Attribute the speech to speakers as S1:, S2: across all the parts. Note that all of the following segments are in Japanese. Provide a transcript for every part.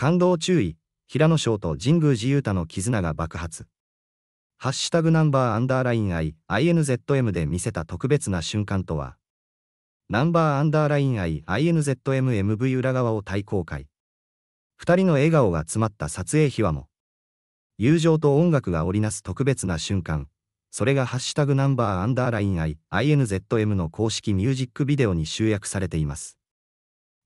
S1: 感動注意、平野翔と神宮寺勇太の絆が爆発。ハッシュタグナンバーアンダーライン I、INZM で見せた特別な瞬間とは、ナンバーアンダーライン I、INZM MV 裏側を大公開。二人の笑顔が詰まった撮影秘話も、友情と音楽が織りなす特別な瞬間、それがハッシュタグナンバーアンダーライン I、INZM の公式ミュージックビデオに集約されています。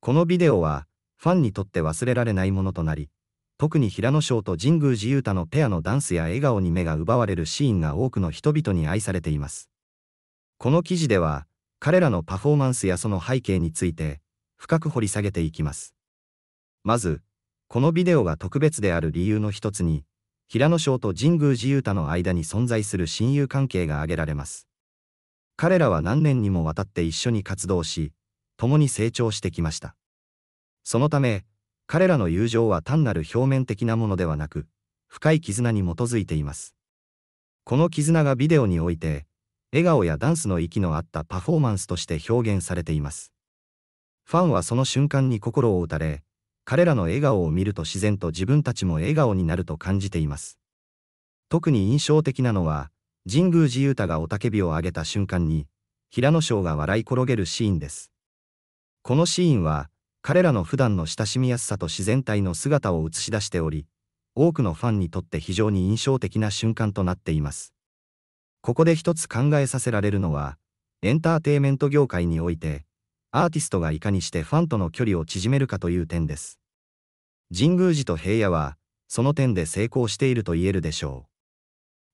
S1: このビデオは、ファンにとって忘れられないものとなり、特に平野翔と神宮寺勇太のペアのダンスや笑顔に目が奪われるシーンが多くの人々に愛されています。この記事では、彼らのパフォーマンスやその背景について、深く掘り下げていきます。まず、このビデオが特別である理由の一つに、平野翔と神宮寺勇太の間に存在する親友関係が挙げられます。彼らは何年にもわたって一緒に活動し、共に成長してきました。そのため、彼らの友情は単なる表面的なものではなく、深い絆に基づいています。この絆がビデオにおいて、笑顔やダンスの息の合ったパフォーマンスとして表現されています。ファンはその瞬間に心を打たれ、彼らの笑顔を見ると自然と自分たちも笑顔になると感じています。特に印象的なのは、神宮寺勇太が雄たけびを上げた瞬間に、平野翔が笑い転げるシーンです。このシーンは、彼らの普段の親しみやすさと自然体の姿を映し出しており、多くのファンにとって非常に印象的な瞬間となっています。ここで一つ考えさせられるのは、エンターテイメント業界において、アーティストがいかにしてファンとの距離を縮めるかという点です。神宮寺と平野は、その点で成功していると言えるでしょう。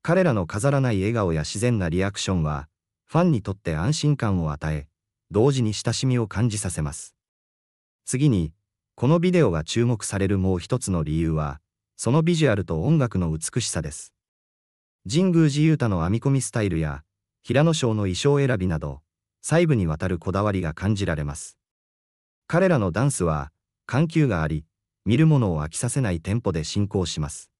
S1: 彼らの飾らない笑顔や自然なリアクションは、ファンにとって安心感を与え、同時に親しみを感じさせます。次に、このビデオが注目されるもう一つの理由は、そのビジュアルと音楽の美しさです。神宮寺勇太の編み込みスタイルや、平野翔の衣装選びなど、細部にわたるこだわりが感じられます。彼らのダンスは、緩急があり、見る者を飽きさせないテンポで進行します。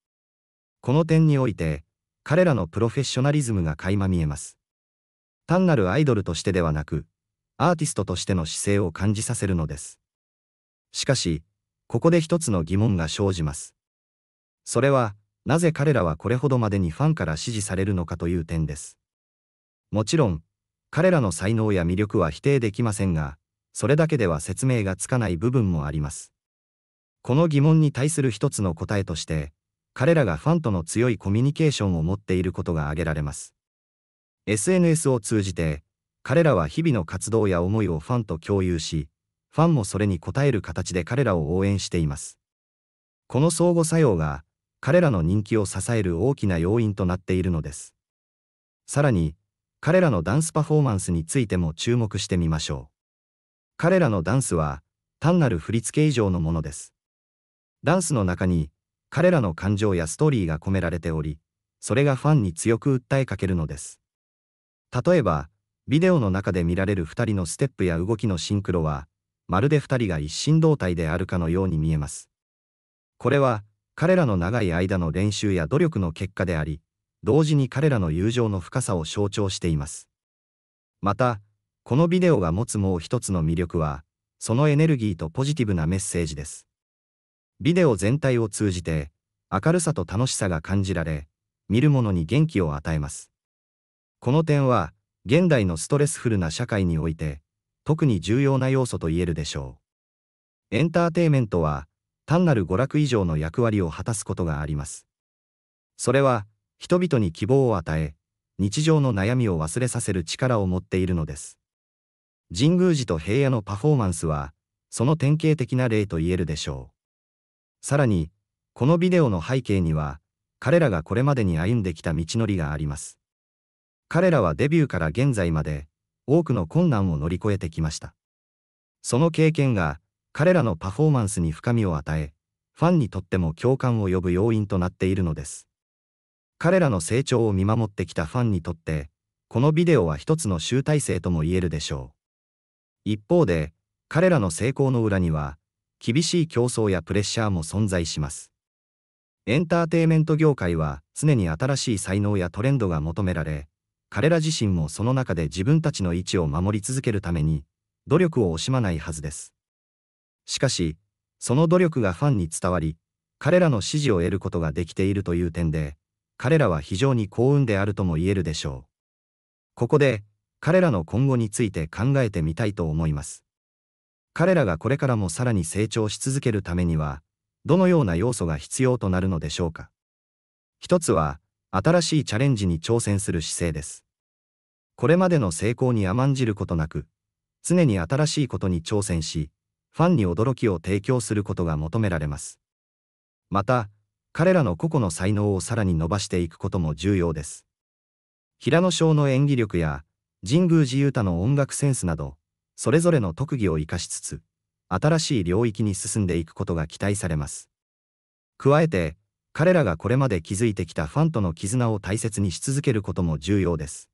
S1: この点において、彼らのプロフェッショナリズムが垣間見えます。単なるアイドルとしてではなく、アーティストとしての姿勢を感じさせるのです。しかし、ここで一つの疑問が生じます。それは、なぜ彼らはこれほどまでにファンから支持されるのかという点です。もちろん、彼らの才能や魅力は否定できませんが、それだけでは説明がつかない部分もあります。この疑問に対する一つの答えとして、彼らがファンとの強いコミュニケーションを持っていることが挙げられます。SNS を通じて、彼らは日々の活動や思いをファンと共有し、ファンもそれに応える形で彼らを応援しています。この相互作用が、彼らの人気を支える大きな要因となっているのです。さらに、彼らのダンスパフォーマンスについても注目してみましょう。彼らのダンスは、単なる振り付け以上のものです。ダンスの中に、彼らの感情やストーリーが込められており、それがファンに強く訴えかけるのです。例えば、ビデオの中で見られる2人のステップや動きのシンクロは、まるで二人が一心同体であるかのように見えます。これは、彼らの長い間の練習や努力の結果であり、同時に彼らの友情の深さを象徴しています。また、このビデオが持つもう一つの魅力は、そのエネルギーとポジティブなメッセージです。ビデオ全体を通じて、明るさと楽しさが感じられ、見る者に元気を与えます。この点は、現代のストレスフルな社会において、特に重要な要素と言えるでしょう。エンターテイメントは、単なる娯楽以上の役割を果たすことがあります。それは、人々に希望を与え、日常の悩みを忘れさせる力を持っているのです。神宮寺と平野のパフォーマンスは、その典型的な例と言えるでしょう。さらに、このビデオの背景には、彼らがこれまでに歩んできた道のりがあります。彼らはデビューから現在まで、多くの困難を乗り越えてきました。その経験が彼らのパフォーマンスに深みを与え、ファンにとっても共感を呼ぶ要因となっているのです。彼らの成長を見守ってきたファンにとって、このビデオは一つの集大成とも言えるでしょう。一方で、彼らの成功の裏には、厳しい競争やプレッシャーも存在します。エンターテイメント業界は常に新しい才能やトレンドが求められ、彼ら自身もその中で自分たちの位置を守り続けるために、努力を惜しまないはずです。しかし、その努力がファンに伝わり、彼らの支持を得ることができているという点で、彼らは非常に幸運であるとも言えるでしょう。ここで、彼らの今後について考えてみたいと思います。彼らがこれからもさらに成長し続けるためには、どのような要素が必要となるのでしょうか。一つは、新しいチャレンジに挑戦する姿勢です。これまでの成功に甘んじることなく、常に新しいことに挑戦し、ファンに驚きを提供することが求められます。また、彼らの個々の才能をさらに伸ばしていくことも重要です。平野翔の演技力や、神宮寺勇太の音楽センスなど、それぞれの特技を生かしつつ、新しい領域に進んでいくことが期待されます。加えて、彼らがこれまで築いてきたファンとの絆を大切にし続けることも重要です。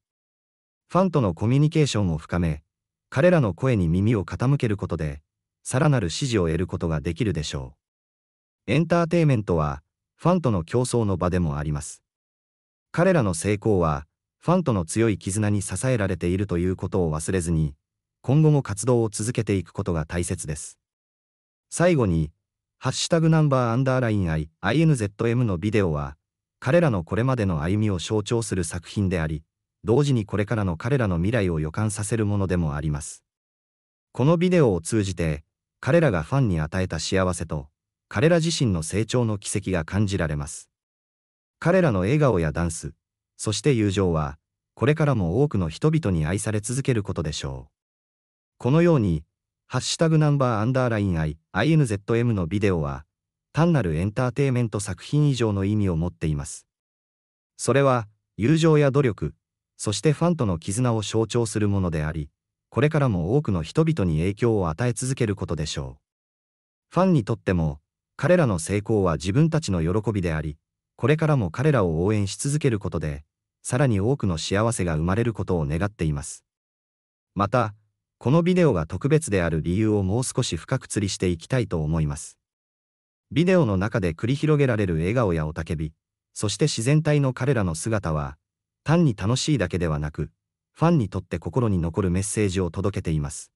S1: ファンとのコミュニケーションを深め、彼らの声に耳を傾けることで、さらなる支持を得ることができるでしょう。エンターテイメントは、ファンとの競争の場でもあります。彼らの成功は、ファンとの強い絆に支えられているということを忘れずに、今後も活動を続けていくことが大切です。最後に、ハッシュタグナンバーアンダーライン I、INZM のビデオは、彼らのこれまでの歩みを象徴する作品であり、同時にこれからの彼らの未来を予感させるものでもあります。このビデオを通じて、彼らがファンに与えた幸せと、彼ら自身の成長の軌跡が感じられます。彼らの笑顔やダンス、そして友情は、これからも多くの人々に愛され続けることでしょう。このように、ハッシュタグナンバーアンダーライン I、INZM のビデオは、単なるエンターテイメント作品以上の意味を持っています。それは、友情や努力、そしてファンとの絆を象徴するものであり、これからも多くの人々に影響を与え続けることでしょう。ファンにとっても、彼らの成功は自分たちの喜びであり、これからも彼らを応援し続けることで、さらに多くの幸せが生まれることを願っています。また、このビデオが特別である理由をもう少し深く釣りしていきたいと思います。ビデオの中で繰り広げられる笑顔や雄たけび、そして自然体の彼らの姿は、単に楽しいだけではなく、ファンにとって心に残るメッセージを届けています。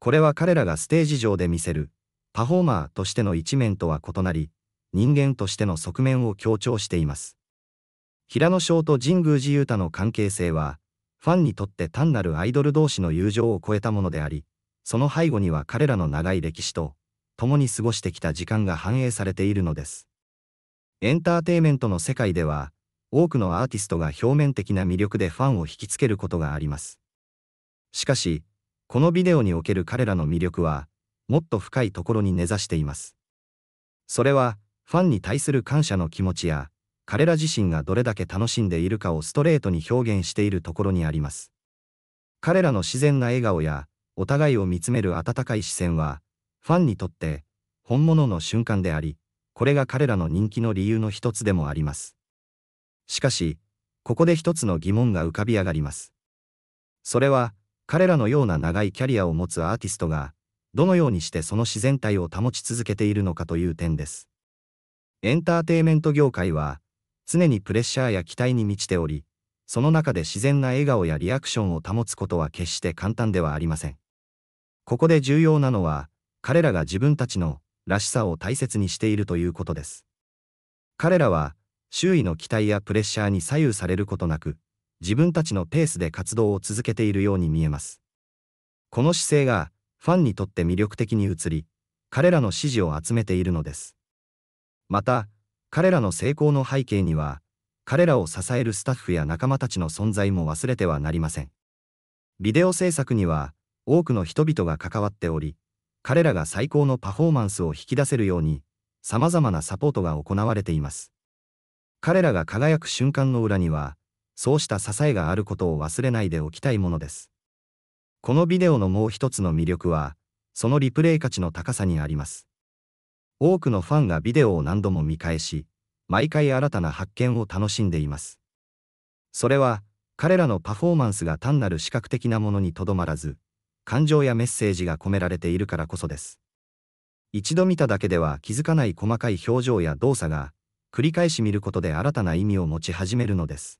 S1: これは彼らがステージ上で見せる、パフォーマーとしての一面とは異なり、人間としての側面を強調しています。平野翔と神宮寺雄太の関係性は、ファンにとって単なるアイドル同士の友情を超えたものであり、その背後には彼らの長い歴史と、共に過ごしてきた時間が反映されているのです。エンターテイメントの世界では、多くのアーティストが表面的な魅力でファンを引きつけることがあります。しかし、このビデオにおける彼らの魅力は、もっと深いところに根ざしています。それは、ファンに対する感謝の気持ちや、彼ら自身がどれだけ楽しんでいるかをストレートに表現しているところにあります。彼らの自然な笑顔や、お互いを見つめる温かい視線は、ファンにとって本物の瞬間であり、これが彼らの人気の理由の一つでもあります。しかし、ここで一つの疑問が浮かび上がります。それは、彼らのような長いキャリアを持つアーティストが、どのようにしてその自然体を保ち続けているのかという点です。エンターテイメント業界は、常にプレッシャーや期待に満ちており、その中で自然な笑顔やリアクションを保つことは決して簡単ではありません。ここで重要なのは、彼らが自分たちのらしさを大切にしているということです。彼らは、周囲の期待やプレッシャーに左右されることなく、自分たちのペースで活動を続けているように見えます。この姿勢が、ファンにとって魅力的に映り、彼らの支持を集めているのです。また、彼らの成功の背景には、彼らを支えるスタッフや仲間たちの存在も忘れてはなりません。ビデオ制作には、多くの人々が関わっており、彼らが最高のパフォーマンスを引き出せるように、様々なサポートが行われています。彼らが輝く瞬間の裏には、そうした支えがあることを忘れないでおきたいものです。このビデオのもう一つの魅力は、そのリプレイ価値の高さにあります。多くのファンがビデオを何度も見返し、毎回新たな発見を楽しんでいます。それは、彼らのパフォーマンスが単なる視覚的なものにとどまらず、感情やメッセージが込められているからこそです。一度見ただけでは気づかない細かい表情や動作が、繰り返し見ることで新たな意味を持ち始めるのです。